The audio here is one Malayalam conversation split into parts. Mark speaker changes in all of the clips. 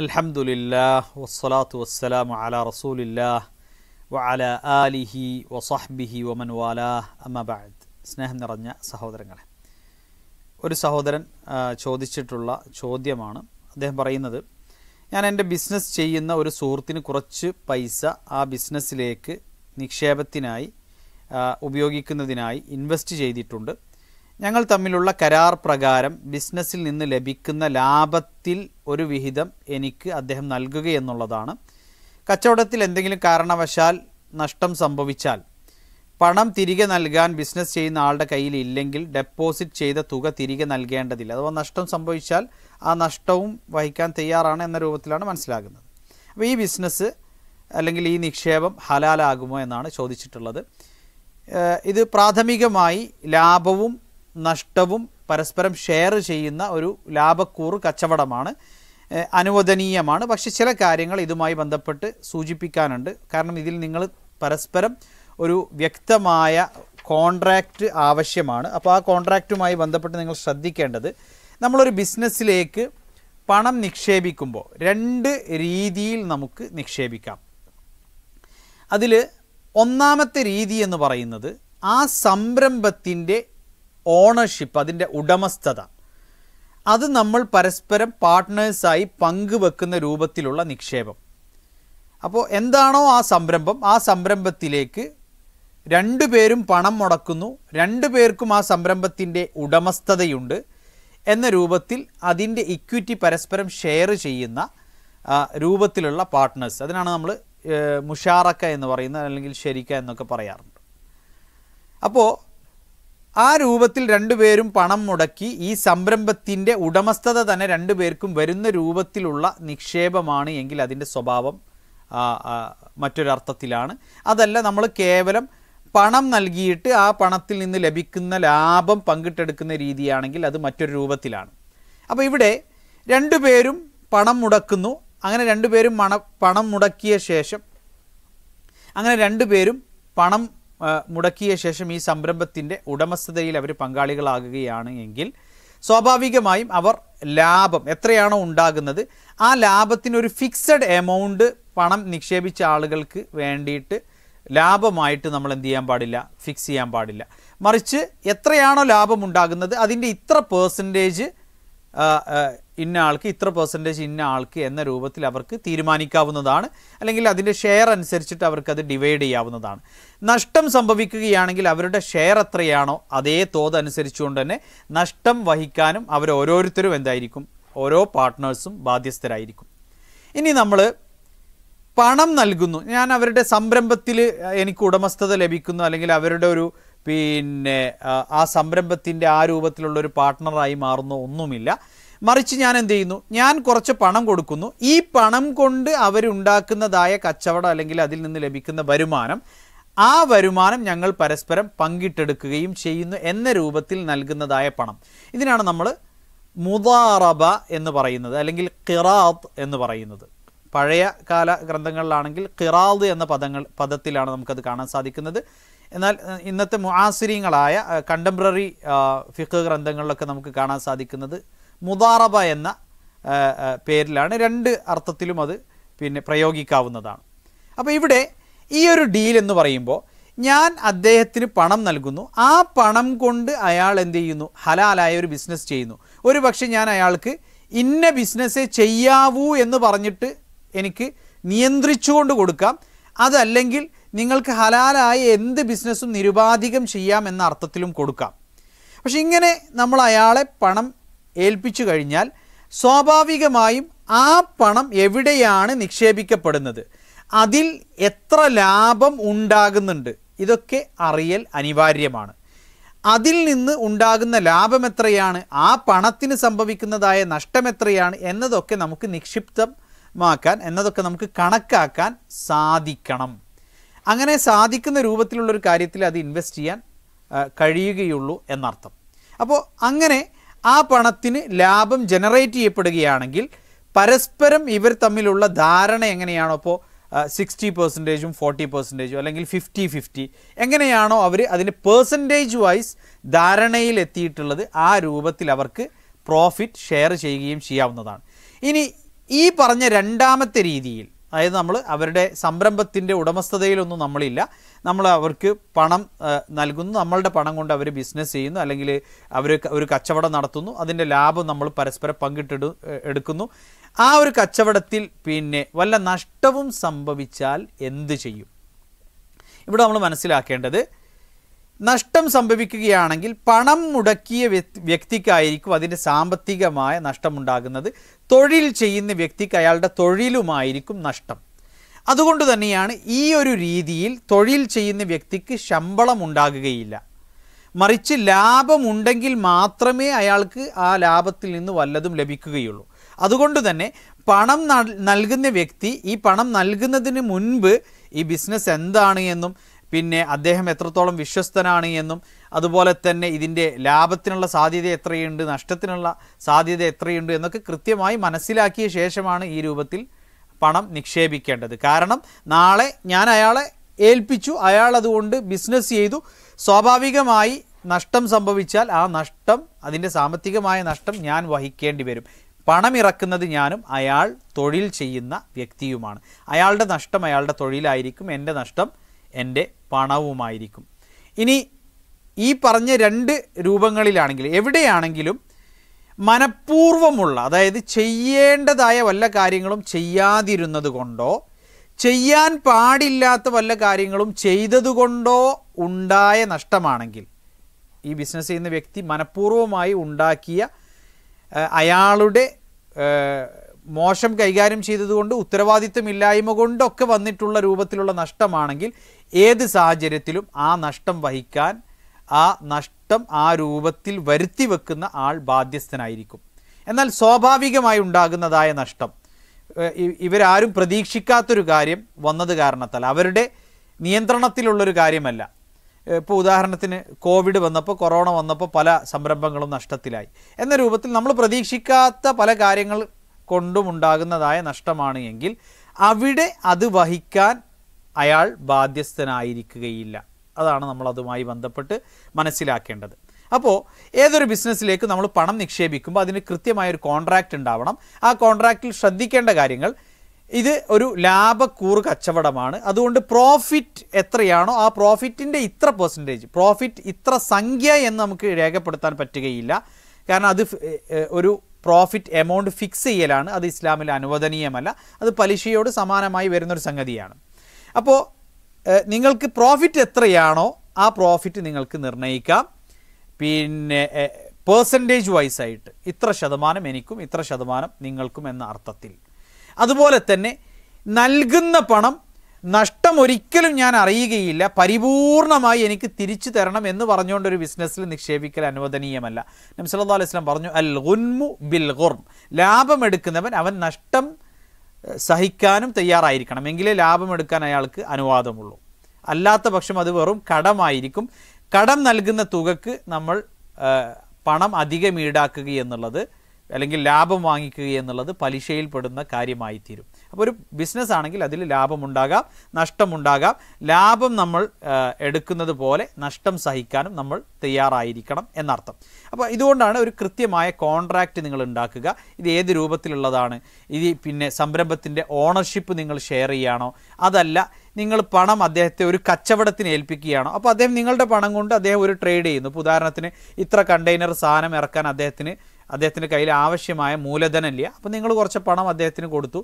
Speaker 1: അൽഹമുല്ലാ വസ്സലാത്തു വസ്സലാമു അല റസൂലില്ലാ വഅല ആലിഹി വസഹ്ബിഹി വമൻ വാലാ അമ്മബാദ് സ്നേഹം നിറഞ്ഞ സഹോദരങ്ങളെ ഒരു സഹോദരൻ ചോദിച്ചിട്ടുള്ള ചോദ്യമാണ് അദ്ദേഹം പറയുന്നത് ഞാൻ എൻ്റെ ബിസിനസ് ചെയ്യുന്ന ഒരു സുഹൃത്തിന് കുറച്ച് പൈസ ആ ബിസിനസ്സിലേക്ക് നിക്ഷേപത്തിനായി ഉപയോഗിക്കുന്നതിനായി ഇൻവെസ്റ്റ് ചെയ്തിട്ടുണ്ട് ഞങ്ങൾ തമ്മിലുള്ള കരാർ പ്രകാരം ബിസിനസ്സിൽ നിന്ന് ലഭിക്കുന്ന ലാഭത്തിൽ ഒരു വിഹിതം എനിക്ക് അദ്ദേഹം നൽകുകയെന്നുള്ളതാണ് കച്ചവടത്തിൽ എന്തെങ്കിലും കാരണവശാൽ നഷ്ടം സംഭവിച്ചാൽ പണം തിരികെ നൽകാൻ ബിസിനസ് ചെയ്യുന്ന ആളുടെ കയ്യിൽ ഇല്ലെങ്കിൽ ഡെപ്പോസിറ്റ് ചെയ്ത തുക തിരികെ നൽകേണ്ടതില്ല അഥവാ നഷ്ടം സംഭവിച്ചാൽ ആ നഷ്ടവും വഹിക്കാൻ തയ്യാറാണ് എന്ന രൂപത്തിലാണ് മനസ്സിലാകുന്നത് അപ്പോൾ ഈ ബിസിനസ് അല്ലെങ്കിൽ ഈ നിക്ഷേപം ഹലാലാകുമോ എന്നാണ് ചോദിച്ചിട്ടുള്ളത് ഇത് പ്രാഥമികമായി ലാഭവും നഷ്ടവും പരസ്പരം ഷെയർ ചെയ്യുന്ന ഒരു ലാഭക്കൂറ് കച്ചവടമാണ് അനുവദനീയമാണ് പക്ഷെ ചില കാര്യങ്ങൾ ഇതുമായി ബന്ധപ്പെട്ട് സൂചിപ്പിക്കാനുണ്ട് കാരണം ഇതിൽ നിങ്ങൾ പരസ്പരം ഒരു വ്യക്തമായ കോൺട്രാക്റ്റ് ആവശ്യമാണ് അപ്പോൾ ആ കോൺട്രാക്റ്റുമായി ബന്ധപ്പെട്ട് നിങ്ങൾ ശ്രദ്ധിക്കേണ്ടത് നമ്മളൊരു ബിസിനസ്സിലേക്ക് പണം നിക്ഷേപിക്കുമ്പോൾ രണ്ട് രീതിയിൽ നമുക്ക് നിക്ഷേപിക്കാം അതിൽ ഒന്നാമത്തെ രീതി എന്ന് പറയുന്നത് ആ സംരംഭത്തിൻ്റെ ഓണർഷിപ്പ് അതിൻ്റെ ഉടമസ്ഥത അത് നമ്മൾ പരസ്പരം പാർട്ട്നേഴ്സായി പങ്കുവെക്കുന്ന രൂപത്തിലുള്ള നിക്ഷേപം അപ്പോൾ എന്താണോ ആ സംരംഭം ആ സംരംഭത്തിലേക്ക് രണ്ടു പേരും പണം മുടക്കുന്നു രണ്ടു പേർക്കും ആ സംരംഭത്തിൻ്റെ ഉടമസ്ഥതയുണ്ട് എന്ന രൂപത്തിൽ അതിൻ്റെ ഇക്വിറ്റി പരസ്പരം ഷെയർ ചെയ്യുന്ന രൂപത്തിലുള്ള പാർട്ട്നേഴ്സ് അതിനാണ് നമ്മൾ മുഷാറക്ക എന്ന് പറയുന്നത് അല്ലെങ്കിൽ ശരിക്ക എന്നൊക്കെ പറയാറുണ്ട് അപ്പോൾ ആ രൂപത്തിൽ രണ്ടുപേരും പണം മുടക്കി ഈ സംരംഭത്തിൻ്റെ ഉടമസ്ഥത തന്നെ രണ്ടുപേർക്കും വരുന്ന രൂപത്തിലുള്ള നിക്ഷേപമാണ് എങ്കിൽ അതിൻ്റെ സ്വഭാവം മറ്റൊരർത്ഥത്തിലാണ് അതല്ല നമ്മൾ കേവലം പണം നൽകിയിട്ട് ആ പണത്തിൽ നിന്ന് ലഭിക്കുന്ന ലാഭം പങ്കിട്ടെടുക്കുന്ന രീതിയാണെങ്കിൽ അത് മറ്റൊരു രൂപത്തിലാണ് അപ്പോൾ ഇവിടെ രണ്ടുപേരും പണം മുടക്കുന്നു അങ്ങനെ രണ്ടുപേരും പണം മുടക്കിയ ശേഷം അങ്ങനെ രണ്ടുപേരും പണം മുടക്കിയ ശേഷം ഈ സംരംഭത്തിൻ്റെ ഉടമസ്ഥതയിൽ അവർ പങ്കാളികളാകുകയാണ് എങ്കിൽ സ്വാഭാവികമായും അവർ ലാഭം എത്രയാണോ ഉണ്ടാകുന്നത് ആ ലാഭത്തിനൊരു ഫിക്സഡ് എമൗണ്ട് പണം നിക്ഷേപിച്ച ആളുകൾക്ക് വേണ്ടിയിട്ട് ലാഭമായിട്ട് നമ്മൾ എന്ത് ചെയ്യാൻ പാടില്ല ഫിക്സ് ചെയ്യാൻ പാടില്ല മറിച്ച് എത്രയാണോ ലാഭം ഉണ്ടാകുന്നത് അതിൻ്റെ ഇത്ര പേഴ്സൻറ്റേജ് ഇന്ന ആൾക്ക് ഇത്ര പെർസെൻറ്റേജ് ഇന്ന ആൾക്ക് എന്ന രൂപത്തിൽ അവർക്ക് തീരുമാനിക്കാവുന്നതാണ് അല്ലെങ്കിൽ അതിൻ്റെ ഷെയർ അനുസരിച്ചിട്ട് അവർക്കത് ഡിവൈഡ് ചെയ്യാവുന്നതാണ് നഷ്ടം സംഭവിക്കുകയാണെങ്കിൽ അവരുടെ ഷെയർ എത്രയാണോ അതേ തോത് അനുസരിച്ചുകൊണ്ട് തന്നെ നഷ്ടം വഹിക്കാനും അവർ ഓരോരുത്തരും എന്തായിരിക്കും ഓരോ പാർട്ട്നേഴ്സും ബാധ്യസ്ഥരായിരിക്കും ഇനി നമ്മൾ പണം നൽകുന്നു ഞാൻ അവരുടെ സംരംഭത്തിൽ എനിക്ക് ഉടമസ്ഥത ലഭിക്കുന്നു അല്ലെങ്കിൽ അവരുടെ ഒരു പിന്നെ ആ സംരംഭത്തിൻ്റെ ആ രൂപത്തിലുള്ളൊരു പാർട്ട്ണറായി മാറുന്ന ഒന്നുമില്ല മറിച്ച് ഞാൻ എന്ത് ചെയ്യുന്നു ഞാൻ കുറച്ച് പണം കൊടുക്കുന്നു ഈ പണം കൊണ്ട് അവരുണ്ടാക്കുന്നതായ കച്ചവടം അല്ലെങ്കിൽ അതിൽ നിന്ന് ലഭിക്കുന്ന വരുമാനം ആ വരുമാനം ഞങ്ങൾ പരസ്പരം പങ്കിട്ടെടുക്കുകയും ചെയ്യുന്നു എന്ന രൂപത്തിൽ നൽകുന്നതായ പണം ഇതിനാണ് നമ്മൾ മുതാറബ എന്ന് പറയുന്നത് അല്ലെങ്കിൽ കിറാത്ത് എന്ന് പറയുന്നത് പഴയ കാല ഗ്രന്ഥങ്ങളിലാണെങ്കിൽ കിറാദ് എന്ന പദങ്ങൾ പദത്തിലാണ് നമുക്കത് കാണാൻ സാധിക്കുന്നത് എന്നാൽ ഇന്നത്തെ മുആസിരിയങ്ങളായ കണ്ടംപററി ഫിഖ് ഗ്രന്ഥങ്ങളിലൊക്കെ നമുക്ക് കാണാൻ സാധിക്കുന്നത് മുതാറബ എന്ന പേരിലാണ് രണ്ട് അർത്ഥത്തിലും അത് പിന്നെ പ്രയോഗിക്കാവുന്നതാണ് അപ്പോൾ ഇവിടെ ഈ ഒരു ഡീൽ എന്ന് പറയുമ്പോൾ ഞാൻ അദ്ദേഹത്തിന് പണം നൽകുന്നു ആ പണം കൊണ്ട് അയാൾ എന്ത് ചെയ്യുന്നു ഹലാലായ ഒരു ബിസിനസ് ചെയ്യുന്നു ഒരു പക്ഷേ ഞാൻ അയാൾക്ക് ഇന്ന ബിസിനസ് ചെയ്യാവൂ എന്ന് പറഞ്ഞിട്ട് എനിക്ക് നിയന്ത്രിച്ചുകൊണ്ട് കൊടുക്കാം അതല്ലെങ്കിൽ നിങ്ങൾക്ക് ഹലാലായ എന്ത് ബിസിനസ്സും നിരുപാധികം ചെയ്യാം എന്ന അർത്ഥത്തിലും കൊടുക്കാം പക്ഷെ ഇങ്ങനെ നമ്മൾ അയാളെ പണം ഏൽപ്പിച്ചു കഴിഞ്ഞാൽ സ്വാഭാവികമായും ആ പണം എവിടെയാണ് നിക്ഷേപിക്കപ്പെടുന്നത് അതിൽ എത്ര ലാഭം ഉണ്ടാകുന്നുണ്ട് ഇതൊക്കെ അറിയൽ അനിവാര്യമാണ് അതിൽ നിന്ന് ഉണ്ടാകുന്ന ലാഭം എത്രയാണ് ആ പണത്തിന് സംഭവിക്കുന്നതായ നഷ്ടം എത്രയാണ് എന്നതൊക്കെ നമുക്ക് നിക്ഷിപ്തമാക്കാൻ എന്നതൊക്കെ നമുക്ക് കണക്കാക്കാൻ സാധിക്കണം അങ്ങനെ സാധിക്കുന്ന രൂപത്തിലുള്ള ഒരു കാര്യത്തിൽ അത് ഇൻവെസ്റ്റ് ചെയ്യാൻ കഴിയുകയുള്ളൂ എന്നർത്ഥം അപ്പോൾ അങ്ങനെ ആ പണത്തിന് ലാഭം ജനറേറ്റ് ചെയ്യപ്പെടുകയാണെങ്കിൽ പരസ്പരം ഇവർ തമ്മിലുള്ള ധാരണ എങ്ങനെയാണോ അപ്പോൾ സിക്സ്റ്റി പെർസെൻറ്റേജും ഫോർട്ടി പെർസെൻറ്റേജും അല്ലെങ്കിൽ ഫിഫ്റ്റി ഫിഫ്റ്റി എങ്ങനെയാണോ അവർ അതിന് പേഴ്സൻറ്റേജ് വൈസ് ധാരണയിൽ എത്തിയിട്ടുള്ളത് ആ രൂപത്തിൽ അവർക്ക് പ്രോഫിറ്റ് ഷെയർ ചെയ്യുകയും ചെയ്യാവുന്നതാണ് ഇനി ഈ പറഞ്ഞ രണ്ടാമത്തെ രീതിയിൽ അതായത് നമ്മൾ അവരുടെ സംരംഭത്തിൻ്റെ ഉടമസ്ഥതയിലൊന്നും നമ്മളില്ല നമ്മൾ അവർക്ക് പണം നൽകുന്നു നമ്മളുടെ പണം കൊണ്ട് അവർ ബിസിനസ് ചെയ്യുന്നു അല്ലെങ്കിൽ അവർ ഒരു കച്ചവടം നടത്തുന്നു അതിൻ്റെ ലാഭം നമ്മൾ പരസ്പരം പങ്കിട്ട് എടുക്കുന്നു ആ ഒരു കച്ചവടത്തിൽ പിന്നെ വല്ല നഷ്ടവും സംഭവിച്ചാൽ എന്ത് ചെയ്യും ഇവിടെ നമ്മൾ മനസ്സിലാക്കേണ്ടത് നഷ്ടം സംഭവിക്കുകയാണെങ്കിൽ പണം മുടക്കിയ വ്യക്തിക്കായിരിക്കും അതിൻ്റെ സാമ്പത്തികമായ നഷ്ടമുണ്ടാകുന്നത് തൊഴിൽ ചെയ്യുന്ന വ്യക്തിക്ക് അയാളുടെ തൊഴിലുമായിരിക്കും നഷ്ടം അതുകൊണ്ട് തന്നെയാണ് ഈ ഒരു രീതിയിൽ തൊഴിൽ ചെയ്യുന്ന വ്യക്തിക്ക് ശമ്പളം ഉണ്ടാകുകയില്ല മറിച്ച് ലാഭമുണ്ടെങ്കിൽ മാത്രമേ അയാൾക്ക് ആ ലാഭത്തിൽ നിന്ന് വല്ലതും ലഭിക്കുകയുള്ളൂ അതുകൊണ്ട് തന്നെ പണം നൽകുന്ന വ്യക്തി ഈ പണം നൽകുന്നതിന് മുൻപ് ഈ ബിസിനസ് എന്താണ് എന്നും പിന്നെ അദ്ദേഹം എത്രത്തോളം വിശ്വസ്തനാണ് എന്നും അതുപോലെ തന്നെ ഇതിൻ്റെ ലാഭത്തിനുള്ള സാധ്യത എത്രയുണ്ട് നഷ്ടത്തിനുള്ള സാധ്യത എത്രയുണ്ട് എന്നൊക്കെ കൃത്യമായി മനസ്സിലാക്കിയ ശേഷമാണ് ഈ രൂപത്തിൽ പണം നിക്ഷേപിക്കേണ്ടത് കാരണം നാളെ ഞാൻ അയാളെ ഏൽപ്പിച്ചു അയാൾ അതുകൊണ്ട് ബിസിനസ് ചെയ്തു സ്വാഭാവികമായി നഷ്ടം സംഭവിച്ചാൽ ആ നഷ്ടം അതിൻ്റെ സാമ്പത്തികമായ നഷ്ടം ഞാൻ വഹിക്കേണ്ടി വരും പണമിറക്കുന്നത് ഞാനും അയാൾ തൊഴിൽ ചെയ്യുന്ന വ്യക്തിയുമാണ് അയാളുടെ നഷ്ടം അയാളുടെ തൊഴിലായിരിക്കും എൻ്റെ നഷ്ടം എൻ്റെ പണവുമായിരിക്കും ഇനി ഈ പറഞ്ഞ രണ്ട് രൂപങ്ങളിലാണെങ്കിൽ എവിടെയാണെങ്കിലും മനഃപൂർവമുള്ള അതായത് ചെയ്യേണ്ടതായ വല്ല കാര്യങ്ങളും ചെയ്യാതിരുന്നത് കൊണ്ടോ ചെയ്യാൻ പാടില്ലാത്ത വല്ല കാര്യങ്ങളും ചെയ്തതുകൊണ്ടോ ഉണ്ടായ നഷ്ടമാണെങ്കിൽ ഈ ബിസിനസ് ചെയ്യുന്ന വ്യക്തി മനഃപൂർവ്വമായി ഉണ്ടാക്കിയ അയാളുടെ മോശം കൈകാര്യം ചെയ്തതുകൊണ്ട് ഉത്തരവാദിത്വമില്ലായ്മ കൊണ്ടൊക്കെ വന്നിട്ടുള്ള രൂപത്തിലുള്ള നഷ്ടമാണെങ്കിൽ ഏത് സാഹചര്യത്തിലും ആ നഷ്ടം വഹിക്കാൻ ആ നഷ്ടം ആ രൂപത്തിൽ വരുത്തി വെക്കുന്ന ആൾ ബാധ്യസ്ഥനായിരിക്കും എന്നാൽ സ്വാഭാവികമായി ഉണ്ടാകുന്നതായ നഷ്ടം ഇവരാരും പ്രതീക്ഷിക്കാത്തൊരു കാര്യം വന്നത് കാരണത്താൽ അവരുടെ നിയന്ത്രണത്തിലുള്ളൊരു കാര്യമല്ല ഇപ്പോൾ ഉദാഹരണത്തിന് കോവിഡ് വന്നപ്പോൾ കൊറോണ വന്നപ്പോൾ പല സംരംഭങ്ങളും നഷ്ടത്തിലായി എന്ന രൂപത്തിൽ നമ്മൾ പ്രതീക്ഷിക്കാത്ത പല കാര്യങ്ങൾ കൊണ്ടുമുണ്ടാകുന്നതായ നഷ്ടമാണ് എങ്കിൽ അവിടെ അത് വഹിക്കാൻ അയാൾ ബാധ്യസ്ഥനായിരിക്കുകയില്ല അതാണ് നമ്മൾ അതുമായി ബന്ധപ്പെട്ട് മനസ്സിലാക്കേണ്ടത് അപ്പോൾ ഏതൊരു ബിസിനസ്സിലേക്ക് നമ്മൾ പണം നിക്ഷേപിക്കുമ്പോൾ അതിന് കൃത്യമായ ഒരു കോൺട്രാക്റ്റ് ഉണ്ടാവണം ആ കോൺട്രാക്റ്റിൽ ശ്രദ്ധിക്കേണ്ട കാര്യങ്ങൾ ഇത് ഒരു ലാഭക്കൂറ് കച്ചവടമാണ് അതുകൊണ്ട് പ്രോഫിറ്റ് എത്രയാണോ ആ പ്രോഫിറ്റിൻ്റെ ഇത്ര പെർസെൻറ്റേജ് പ്രോഫിറ്റ് ഇത്ര സംഖ്യ എന്ന് നമുക്ക് രേഖപ്പെടുത്താൻ പറ്റുകയില്ല കാരണം അത് ഒരു പ്രോഫിറ്റ് എമൗണ്ട് ഫിക്സ് ചെയ്യലാണ് അത് ഇസ്ലാമിൽ അനുവദനീയമല്ല അത് പലിശയോട് സമാനമായി വരുന്നൊരു സംഗതിയാണ് അപ്പോൾ നിങ്ങൾക്ക് പ്രോഫിറ്റ് എത്രയാണോ ആ പ്രോഫിറ്റ് നിങ്ങൾക്ക് നിർണ്ണയിക്കാം പിന്നെ പേഴ്സൻറ്റേജ് വൈസ് ആയിട്ട് ഇത്ര ശതമാനം എനിക്കും ഇത്ര ശതമാനം നിങ്ങൾക്കും എന്ന അർത്ഥത്തിൽ അതുപോലെ തന്നെ നൽകുന്ന പണം നഷ്ടം ഒരിക്കലും ഞാൻ അറിയുകയില്ല പരിപൂർണമായി എനിക്ക് തിരിച്ചു തരണം എന്ന് പറഞ്ഞുകൊണ്ടൊരു ബിസിനസ്സിൽ നിക്ഷേപിക്കൽ അനുവദനീയമല്ല നംസല്ലാ അലൈസ്ലാം പറഞ്ഞു അൽ ഗുൻമു ബിൽ ലാഭം ലാഭമെടുക്കുന്നവൻ അവൻ നഷ്ടം സഹിക്കാനും തയ്യാറായിരിക്കണം എങ്കിലേ ലാഭമെടുക്കാൻ അയാൾക്ക് അനുവാദമുള്ളൂ അല്ലാത്ത പക്ഷം അത് വെറും കടമായിരിക്കും കടം നൽകുന്ന തുകക്ക് നമ്മൾ പണം അധികം ഈടാക്കുക എന്നുള്ളത് അല്ലെങ്കിൽ ലാഭം വാങ്ങിക്കുക എന്നുള്ളത് പലിശയിൽപ്പെടുന്ന കാര്യമായി തീരും അപ്പോൾ ഒരു ബിസിനസ് ആണെങ്കിൽ അതിൽ ലാഭമുണ്ടാകാം നഷ്ടമുണ്ടാകാം ലാഭം നമ്മൾ എടുക്കുന്നത് പോലെ നഷ്ടം സഹിക്കാനും നമ്മൾ തയ്യാറായിരിക്കണം എന്നർത്ഥം അപ്പോൾ ഇതുകൊണ്ടാണ് ഒരു കൃത്യമായ കോൺട്രാക്റ്റ് നിങ്ങൾ ഉണ്ടാക്കുക ഇത് ഏത് രൂപത്തിലുള്ളതാണ് ഇത് പിന്നെ സംരംഭത്തിൻ്റെ ഓണർഷിപ്പ് നിങ്ങൾ ഷെയർ ചെയ്യുകയാണോ അതല്ല നിങ്ങൾ പണം അദ്ദേഹത്തെ ഒരു കച്ചവടത്തിന് ഏൽപ്പിക്കുകയാണോ അപ്പോൾ അദ്ദേഹം നിങ്ങളുടെ പണം കൊണ്ട് അദ്ദേഹം ഒരു ട്രേഡ് ചെയ്യുന്നു ഇപ്പോൾ ഉദാഹരണത്തിന് ഇത്ര കണ്ടെയ്നർ സാധനം ഇറക്കാൻ അദ്ദേഹത്തിന് അദ്ദേഹത്തിൻ്റെ കയ്യിൽ ആവശ്യമായ മൂലധനം ഇല്ല അപ്പോൾ നിങ്ങൾ കുറച്ച് പണം അദ്ദേഹത്തിന് കൊടുത്തു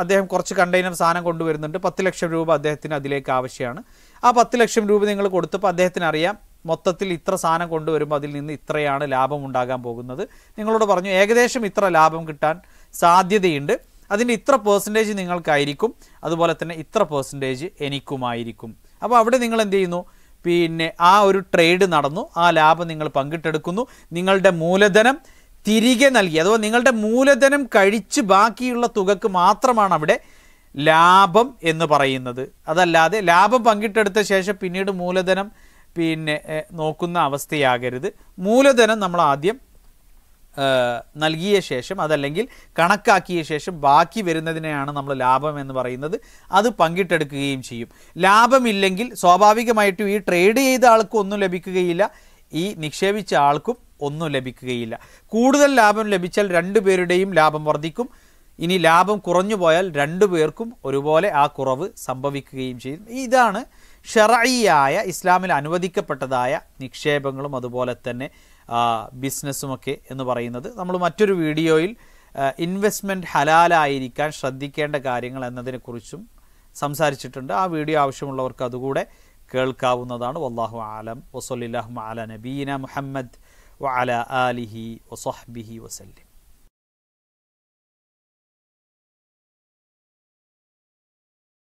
Speaker 1: അദ്ദേഹം കുറച്ച് കണ്ടെയ്നർ സാധനം കൊണ്ടുവരുന്നുണ്ട് പത്ത് ലക്ഷം രൂപ അദ്ദേഹത്തിന് അതിലേക്ക് ആവശ്യമാണ് ആ പത്ത് ലക്ഷം രൂപ നിങ്ങൾ കൊടുത്തപ്പോൾ അദ്ദേഹത്തിന് അറിയാം മൊത്തത്തിൽ ഇത്ര സാധനം കൊണ്ടുവരുമ്പോൾ അതിൽ നിന്ന് ഇത്രയാണ് ലാഭം ഉണ്ടാകാൻ പോകുന്നത് നിങ്ങളോട് പറഞ്ഞു ഏകദേശം ഇത്ര ലാഭം കിട്ടാൻ സാധ്യതയുണ്ട് അതിൻ്റെ ഇത്ര പേഴ്സൻറ്റേജ് നിങ്ങൾക്കായിരിക്കും അതുപോലെ തന്നെ ഇത്ര പേഴ്സൻറ്റേജ് എനിക്കുമായിരിക്കും അപ്പോൾ അവിടെ നിങ്ങൾ എന്ത് ചെയ്യുന്നു പിന്നെ ആ ഒരു ട്രേഡ് നടന്നു ആ ലാഭം നിങ്ങൾ പങ്കിട്ടെടുക്കുന്നു നിങ്ങളുടെ മൂലധനം തിരികെ നൽകി അഥവാ നിങ്ങളുടെ മൂലധനം കഴിച്ച് ബാക്കിയുള്ള തുകക്ക് മാത്രമാണ് അവിടെ ലാഭം എന്ന് പറയുന്നത് അതല്ലാതെ ലാഭം പങ്കിട്ടെടുത്ത ശേഷം പിന്നീട് മൂലധനം പിന്നെ നോക്കുന്ന അവസ്ഥയാകരുത് മൂലധനം നമ്മൾ ആദ്യം നൽകിയ ശേഷം അതല്ലെങ്കിൽ കണക്കാക്കിയ ശേഷം ബാക്കി വരുന്നതിനെയാണ് നമ്മൾ ലാഭം എന്ന് പറയുന്നത് അത് പങ്കിട്ടെടുക്കുകയും ചെയ്യും ലാഭമില്ലെങ്കിൽ സ്വാഭാവികമായിട്ടും ഈ ട്രേഡ് ചെയ്ത ആൾക്ക് ഒന്നും ലഭിക്കുകയില്ല ഈ നിക്ഷേപിച്ച ആൾക്കും ഒന്നും ലഭിക്കുകയില്ല കൂടുതൽ ലാഭം ലഭിച്ചാൽ രണ്ടുപേരുടെയും ലാഭം വർദ്ധിക്കും ഇനി ലാഭം കുറഞ്ഞു പോയാൽ രണ്ടു പേർക്കും ഒരുപോലെ ആ കുറവ് സംഭവിക്കുകയും ചെയ്യും ഇതാണ് ഷെറയിയായ ഇസ്ലാമിൽ അനുവദിക്കപ്പെട്ടതായ നിക്ഷേപങ്ങളും അതുപോലെ തന്നെ ബിസിനസ്സുമൊക്കെ എന്ന് പറയുന്നത് നമ്മൾ മറ്റൊരു വീഡിയോയിൽ ഇൻവെസ്റ്റ്മെൻറ്റ് ഹലാലായിരിക്കാൻ ശ്രദ്ധിക്കേണ്ട കാര്യങ്ങൾ എന്നതിനെക്കുറിച്ചും സംസാരിച്ചിട്ടുണ്ട് ആ വീഡിയോ ആവശ്യമുള്ളവർക്ക് അതുകൂടെ കേൾക്കാവുന്നതാണ് വല്ലാഹു ആലം വസൊല്ലാഹു ആല നബീന മുഹമ്മദ് وعلى آله وصحبه وسلم